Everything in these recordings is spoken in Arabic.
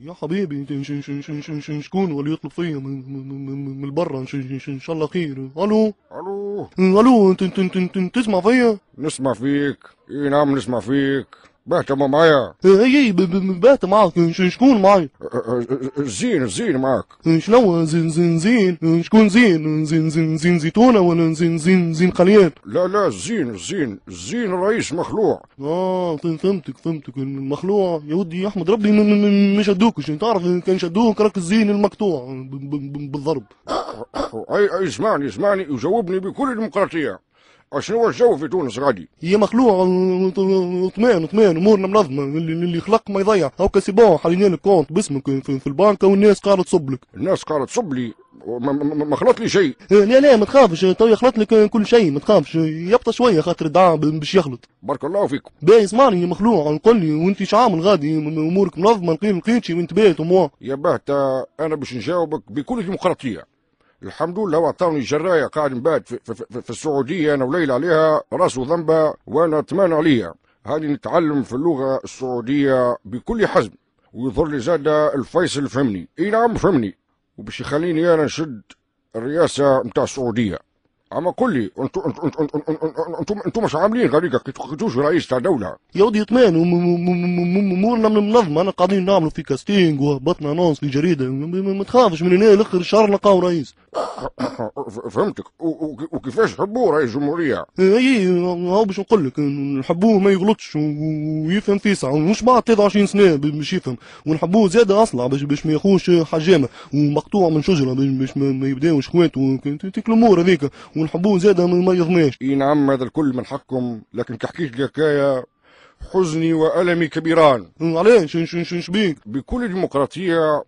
يا حبيبي شكون ولا يطلب فيا من من من برا ان شاء الله خير الو الو الو تسمع فيا نسمع فيك اي نعم نسمع فيك بهتموا معايا اي إيه، إيه، بات معاك شكون معايا زين زين معاك شنو زين زين زين شكون زين زين زين زين زيتونة ولا زين زين زين قليان لا لا زين زين زين رئيس مخلوع اه فهمتك فهمتك المخلوع يا ودي احمد ربي ما شدوكش تعرف كان شدوك راك الزين المقطوع بالضرب اي اي اسمعني اسمعني وجاوبني بكل ديمقراطيه عشان هو الجو في تونس غادي هي مخلوع طمان طمان امورنا منظمه اللي خلق ما يضيع هاكا سي بون حلينا لك كونت باسمك في البنكه والناس قالت تصب لك الناس قالت تصب لي ما خلط لي شيء إيه، لا لا ما تخافش تو خلط لك كل شيء ما تخافش يبطى شويه خاطر الدعاء باش يخلط بارك الله فيكم باهي اسمعني مخلوع نقول لي وانت ايش عامل غادي امورك منظمه لقيت لقيتش وانت باهي يا باهي انا باش نجاوبك بكل ديمقراطيه الحمد لله وعطاني جرايه قاعد نبات في, في, في, في السعوديه انا وليل عليها راس وذنبه وانا اطمان عليها هذه نتعلم في اللغه السعوديه بكل حزم ويظهر لي زاد الفيصل فهمني اي نعم فهمني وباش يخليني انا نشد الرئاسه نتاع السعوديه اما قل لي انتم انتم انتم مش عاملين غريقه كيتوش رئيس تاع دوله يا ودي اطمان امورنا من المنظمه انا قاعدين نعملوا في كاستينج وهبطنا انونس في جريده ما تخافش من هنا لاخر الشهر نلقاو رئيس فهمتك وكيفاش حبوه رئيس جمهوريه اي إيه، إيه، هو باش نقول لك نحبوه ما يغلطش ويفهم فيسع مش بعد 23 سنه باش يفهم ونحبوه زاده اصلع باش باش ما ياخوش حجامه ومقطوع من شجره باش ما يبداوش خواته تلك الامور هذيك ونحبوه زاده ما يميضناش. اي نعم هذا الكل من حقكم لكن تحكيش حكاية حزني والمي كبيران علاش شو بيك بكل ديمقراطيه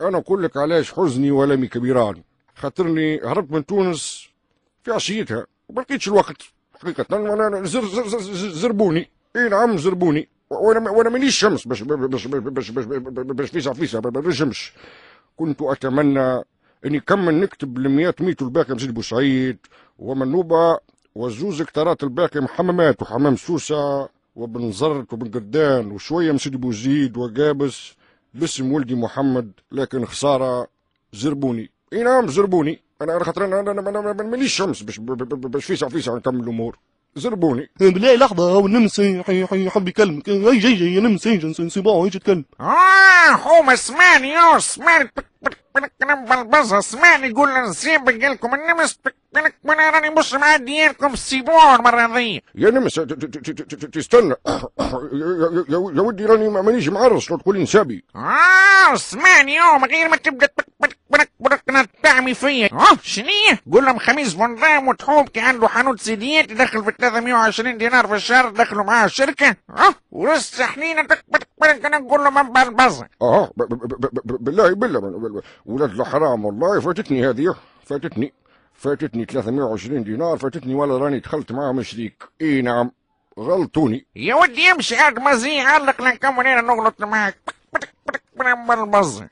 انا اقول لك علاش حزني والمي كبيران خاطرني هربت من تونس في عشيتها وما لقيتش الوقت حقيقه وانا زر زر زر زربوني اي نعم زربوني وانا وانا مانيش شمس باش باش باش باش باش باش باش باش باش نجمش كنت اتمنى اني كمل نكتب لميات ميت الباقي مزيد بوسعيد ومنوبه وزوز اكترات الباقي محمامات وحمام سوسه وبن زرت وبن قردان وشويه من سيدي بوزيد وقابس باسم ولدي محمد لكن خساره زربوني اي نعم زربوني انا خاطر انا انا مانيش شمس باش باش فيسع فيسع نكمل الامور زربوني بلاي لحظة والنمسي حب يكلمك اي جي جي نمسي جنسي صباعه يجي يتكلم اه هو اسمعني يا آه، اسمعني بلبزة اسمعني يقول نسيب لكم النمس وانا راني مش مع ديالكم سيبوه المرة ذي يا نمس تستنى يا ودي راني مانيش معرس تقول لي نسابي اه اسمعني يوم آه، غير ما تبقى تركنا الطعم فيا اه شنيه قول لهم خميس بن رام وتحوب كان عنده حانوت سيديات يدخل في 320 دينار في الشهر دخلوا معاه الشركه اه ولسه حنينه تكبر كنا نقول له من بلبزه اه بالله بالله ولاد الحرام والله فاتتني هذه فاتتني فاتتني 320 دينار فاتتني ولا راني دخلت معاهم شريك اي نعم غلطوني يا ودي امشي عاد مزيان علق لنكمل هنا نغلط معاك من البزه